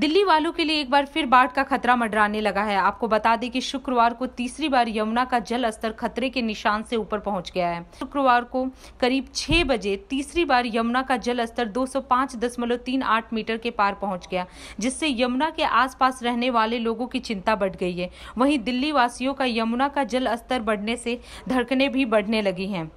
दिल्ली वालों के लिए एक बार फिर बाढ़ का खतरा मंडराने लगा है आपको बता दें कि शुक्रवार को तीसरी बार यमुना का जल स्तर खतरे के निशान से ऊपर पहुंच गया है शुक्रवार को करीब छह बजे तीसरी बार यमुना का जल स्तर दो मीटर के पार पहुंच गया जिससे यमुना के आसपास रहने वाले लोगों की चिंता बढ़ गई है वहीं दिल्ली वासियों का यमुना का जल स्तर बढ़ने से धड़कने भी बढ़ने लगी हैं